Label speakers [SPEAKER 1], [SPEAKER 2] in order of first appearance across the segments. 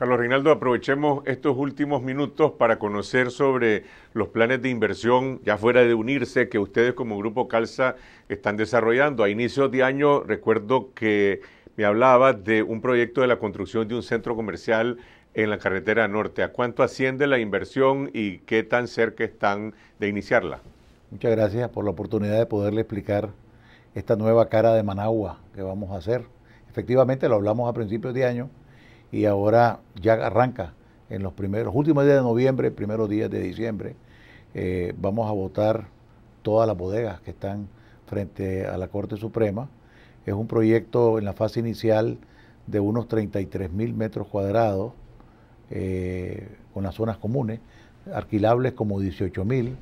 [SPEAKER 1] Carlos Reinaldo, aprovechemos estos últimos minutos para conocer sobre los planes de inversión, ya fuera de unirse, que ustedes como Grupo Calza están desarrollando. A inicios de año recuerdo que me hablaba de un proyecto de la construcción de un centro comercial en la carretera norte. ¿A cuánto asciende la inversión y qué tan cerca están de iniciarla?
[SPEAKER 2] Muchas gracias por la oportunidad de poderle explicar esta nueva cara de Managua que vamos a hacer. Efectivamente, lo hablamos a principios de año y ahora ya arranca en los primeros, últimos días de noviembre, primeros días de diciembre, eh, vamos a votar todas las bodegas que están frente a la Corte Suprema. Es un proyecto en la fase inicial de unos 33 mil metros cuadrados eh, con las zonas comunes, alquilables como 18 mil.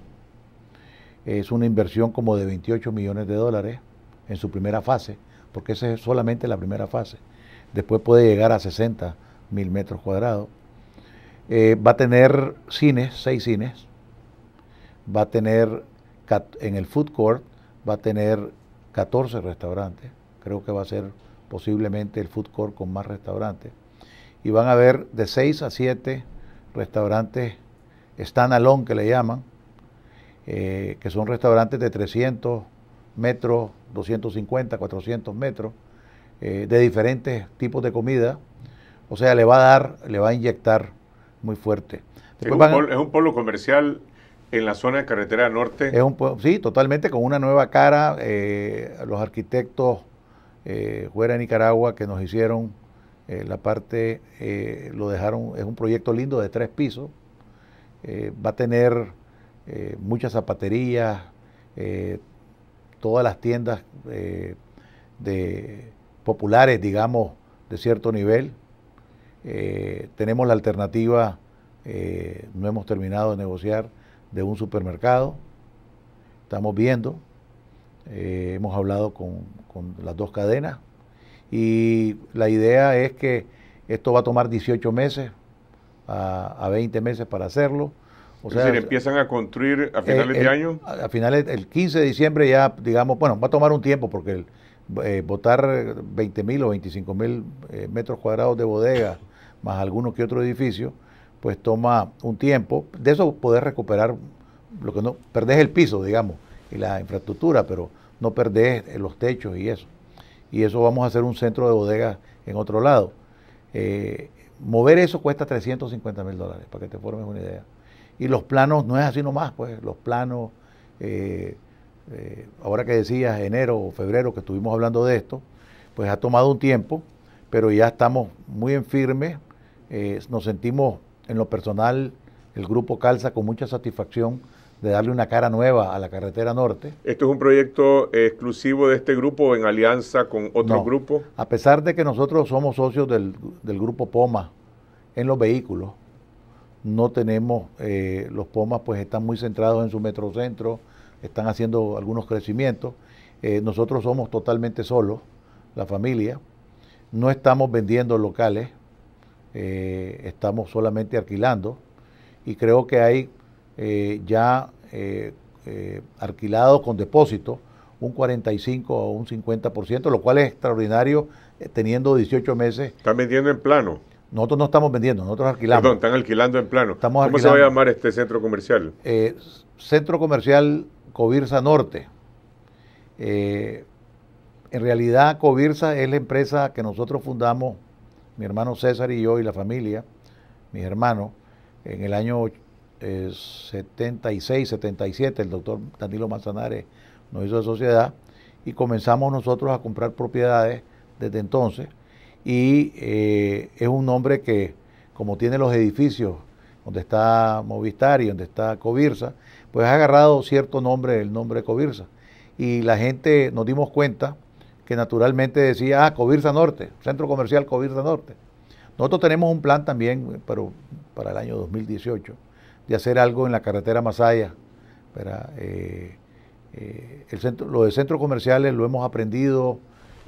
[SPEAKER 2] Es una inversión como de 28 millones de dólares en su primera fase, porque esa es solamente la primera fase después puede llegar a 60 mil metros cuadrados. Eh, va a tener cines, seis cines. Va a tener en el food court, va a tener 14 restaurantes. Creo que va a ser posiblemente el food court con más restaurantes. Y van a haber de 6 a 7 restaurantes stand-alone que le llaman, eh, que son restaurantes de 300 metros, 250, 400 metros, eh, de diferentes tipos de comida. O sea, le va a dar, le va a inyectar muy fuerte.
[SPEAKER 1] Es un, pueblo comercial en la zona de carretera norte. Es un,
[SPEAKER 2] sí, totalmente, con una nueva cara. Eh, los arquitectos eh, fuera de Nicaragua que nos hicieron la parte, lo dejaron, es un proyecto lindo de tres pisos. va a tener muchas zapaterías, todas las tiendas de populares, digamos, de cierto nivel. Eh, tenemos la alternativa, eh, no hemos terminado de negociar, de un supermercado. Estamos viendo, eh, hemos hablado con, las dos cadenas y la idea es que esto va a tomar 18 meses a, 20 meses para hacerlo. O es decir,
[SPEAKER 1] empiezan a construir a finales de año.
[SPEAKER 2] A, a finales, el 15 de diciembre ya, digamos, bueno, va a tomar un tiempo porque el, eh, botar 20 o 25 mil eh, metros cuadrados de bodega, más alguno que otro edificio, pues toma un tiempo. De eso poder recuperar lo que no, perdés el piso, digamos, y la infraestructura, pero no perdés los techos y eso. Y eso vamos a hacer un centro de bodegas en otro lado. Eh, mover eso cuesta 350 mil dólares, para que te formes una idea. Y los planos, no es así nomás, pues, los planos, eh, ahora que decías enero o febrero que estuvimos hablando de esto, pues ha tomado un tiempo, pero ya estamos muy en firme, eh, nos sentimos en lo personal, el grupo Calza, con mucha satisfacción de darle una cara nueva a la carretera norte.
[SPEAKER 1] ¿Esto es un proyecto exclusivo de este grupo en alianza con otro grupo?
[SPEAKER 2] A pesar de que nosotros somos socios del, grupo Poma en los vehículos, no tenemos, eh, los Pomas pues están muy centrados en su metrocentro, están haciendo algunos crecimientos. Eh, nosotros somos totalmente solos, la familia. No estamos vendiendo locales, eh, estamos solamente alquilando. Y creo que hay eh, ya alquilados con depósito un 45 o un 50%, lo cual es extraordinario teniendo 18 meses.
[SPEAKER 1] ¿Están vendiendo en plano?
[SPEAKER 2] Nosotros no estamos vendiendo, nosotros alquilamos.
[SPEAKER 1] Perdón, están alquilando en plano. ¿Cómo se va a llamar este centro comercial?
[SPEAKER 2] centro comercial Covirsa Norte. Eh, en realidad, Covirsa es la empresa que nosotros fundamos, mi hermano César y yo y la familia, mis hermanos, en el año 76, eh, 77. El doctor Danilo Manzanares nos hizo de sociedad y comenzamos nosotros a comprar propiedades desde entonces. Y eh, es un nombre que, como tiene los edificios donde está Movistar y donde está Covirsa, pues ha agarrado cierto nombre, el nombre de Covirsa. Y la gente nos dimos cuenta que naturalmente decía, ah, Covirsa Norte, Centro Comercial Covirsa Norte. Nosotros tenemos un plan también, eh, pero para el año 2018, de hacer algo en la carretera Masaya. Eh, eh, el centro, lo de centros comerciales lo hemos aprendido,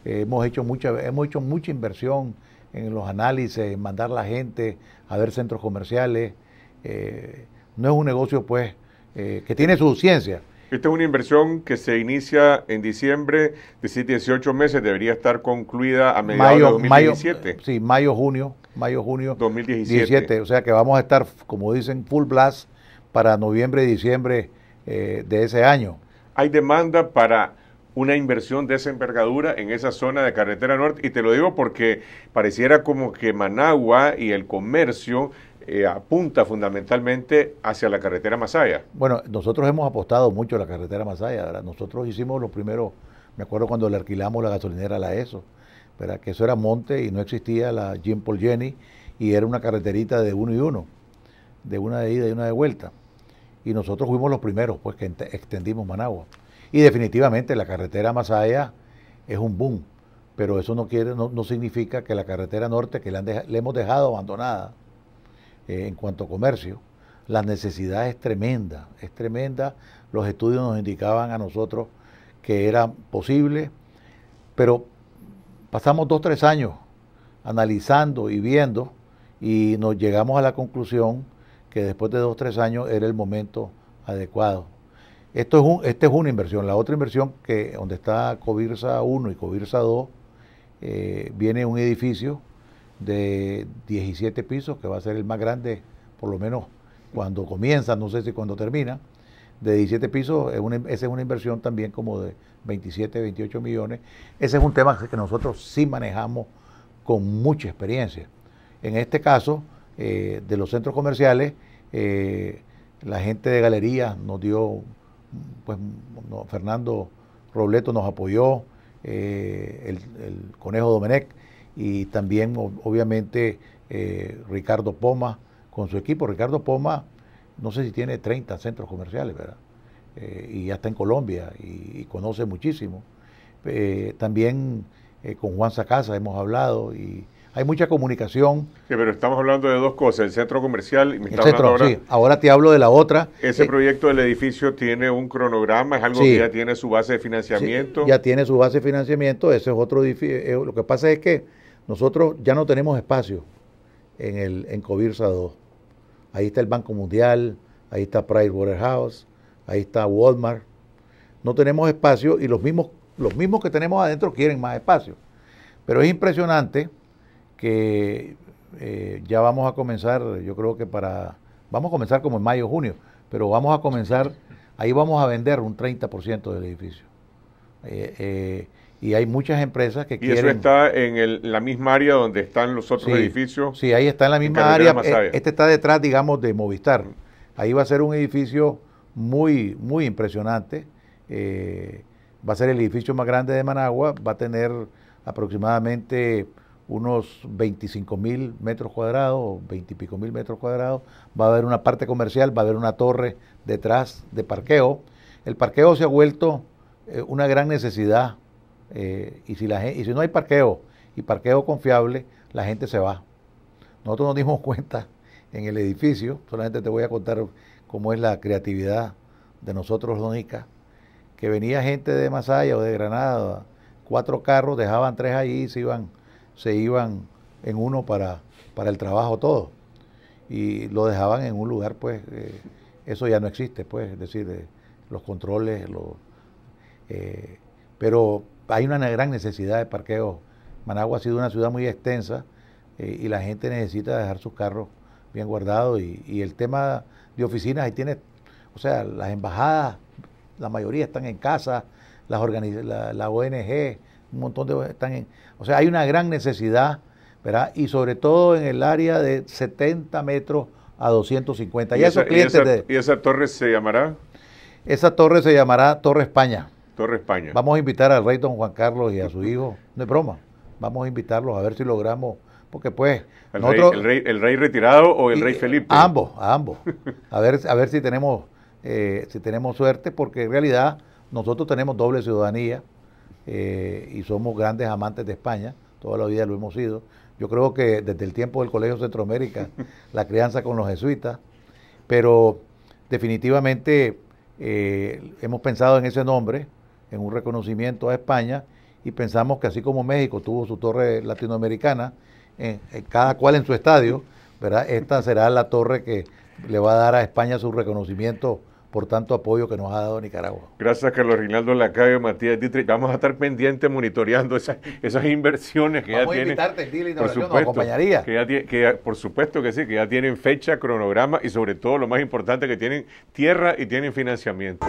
[SPEAKER 2] eh, hemos, hecho mucha, hemos hecho mucha inversión en los análisis, en mandar la gente a ver centros comerciales. no es un negocio pues eh, que tiene su ciencia.
[SPEAKER 1] Esta es una inversión que se inicia en diciembre, 17, 18 meses, debería estar concluida a mediados de 2017. Mayo,
[SPEAKER 2] sí, mayo, junio,
[SPEAKER 1] mayo, junio 2017.
[SPEAKER 2] o sea que vamos a estar, como dicen, full blast para noviembre, y diciembre eh, de ese año.
[SPEAKER 1] Hay demanda para una inversión de esa envergadura en esa zona de carretera norte. Y te lo digo porque pareciera como que Managua y el comercio eh, apunta fundamentalmente hacia la carretera Masaya.
[SPEAKER 2] Bueno, nosotros hemos apostado mucho a la carretera Masaya, ¿verdad? Nosotros hicimos los primeros, me acuerdo cuando le alquilamos la gasolinera a la ESO, ¿verdad? que eso era monte y no existía la Jim Paul Jenny y era una carreterita de uno y uno, de una de ida y una de vuelta. Y nosotros fuimos los primeros, pues, que extendimos Managua. Y definitivamente la carretera Masaya es un boom, pero eso no, quiere, no, significa que la carretera norte, que le hemos dejado abandonada, eh, en cuanto a comercio. La necesidad es tremenda, es tremenda. Los estudios nos indicaban a nosotros que era posible, pero pasamos dos, tres años analizando y viendo y nos llegamos a la conclusión que después de dos, tres años era el momento adecuado. Esto es esta es una inversión. La otra inversión que donde está Covirsa 1 y Covirsa 2 eh, viene un edificio de 17 pisos, que va a ser el más grande, por lo menos cuando comienza, no sé si cuando termina, de 17 pisos, es una, esa es una inversión también como de 27, 28 millones. Ese es un tema que nosotros sí manejamos con mucha experiencia. En este caso, eh, de los centros comerciales, eh, la gente de galería nos dio, pues Fernando Robleto nos apoyó, eh, el, el, Conejo Domenech, y también obviamente eh, Ricardo Poma con su equipo. Ricardo Poma, no sé si tiene 30 centros comerciales, ¿verdad? Eh, y ya está en Colombia y, conoce muchísimo. Eh, también con Juan Sacasa hemos hablado y hay mucha comunicación.
[SPEAKER 1] Sí, pero estamos hablando de dos cosas, el centro comercial y el centro, hablando ahora, sí.
[SPEAKER 2] ahora te hablo de la otra.
[SPEAKER 1] Ese proyecto del edificio tiene un cronograma, es algo que ya tiene su base de financiamiento. ya
[SPEAKER 2] tiene su base de financiamiento, ese es otro edificio. lo que pasa es que nosotros ya no tenemos espacio en, el, en Covirsa 2. Ahí está el Banco Mundial, ahí está Price Waterhouse, ahí está Walmart. No tenemos espacio y los mismos, los mismos que tenemos adentro quieren más espacio. Pero es impresionante que eh, ya vamos a comenzar, yo creo que para, vamos a comenzar como en mayo, junio, pero vamos a comenzar, ahí vamos a vender un 30% del edificio. Eh, eh, y hay muchas empresas que quieren... Y eso
[SPEAKER 1] está en la misma área donde están los otros edificios. Sí, ahí está en la misma área. Eh, este
[SPEAKER 2] está detrás, digamos, de Movistar. Mm. Ahí va a ser un edificio muy, muy impresionante. Eh, va a ser el edificio más grande de Managua. Va a tener aproximadamente unos 25 mil metros cuadrados, 20 y pico mil metros cuadrados. Va a haber una parte comercial, va a haber una torre detrás de parqueo. El parqueo se ha vuelto eh, una gran necesidad eh, y, si la, y si no hay parqueo y parqueo confiable, la gente se va. Nosotros nos dimos cuenta en el edificio, solamente te voy a contar cómo es la creatividad de nosotros donica que venía gente de Masaya o de Granada, cuatro carros, dejaban tres ahí y se iban, se iban en uno para, para el trabajo todo. Y lo dejaban en un lugar, pues, eh, eso ya no existe, pues, es decir, eh, los controles, los pero hay una gran necesidad de parqueo. Managua ha sido una ciudad muy extensa eh, y la gente necesita dejar sus carros bien guardados y, el tema de oficinas, ahí tiene, o sea, las embajadas, la mayoría están en casa, las la, ONG, un montón de están o sea, hay una gran necesidad, ¿verdad? Y sobre todo en el área de 70 metros a 250. Y, ¿Y
[SPEAKER 1] esa torre se llamará?
[SPEAKER 2] Esa torre se llamará Torre España. Vamos a invitar al rey don Juan Carlos y a su hijo, no es broma, vamos a invitarlos a ver si logramos, porque pues...
[SPEAKER 1] El, rey, el, rey, retirado o el rey Felipe? Ambos, ambos.
[SPEAKER 2] A ver, a ver si, tenemos, eh, si tenemos suerte, porque en realidad nosotros tenemos doble ciudadanía eh, y somos grandes amantes de España, toda la vida lo hemos sido. Yo creo que desde el tiempo del Colegio Centroamérica, la crianza con los jesuitas, pero definitivamente eh, hemos pensado en ese nombre en un reconocimiento a España y pensamos que así como México tuvo su torre latinoamericana, cada cual en su estadio, esta será la torre que le va a dar a España su reconocimiento por tanto apoyo que nos ha dado Nicaragua.
[SPEAKER 1] Gracias, Carlos Rinaldo Lacayo, Matías Dietrich. Vamos a estar pendientes monitoreando esas, inversiones que ya tienen. por supuesto, acompañaría. Que por supuesto que sí, que ya tienen fecha, cronograma y sobre todo lo más importante que tienen tierra y tienen financiamiento.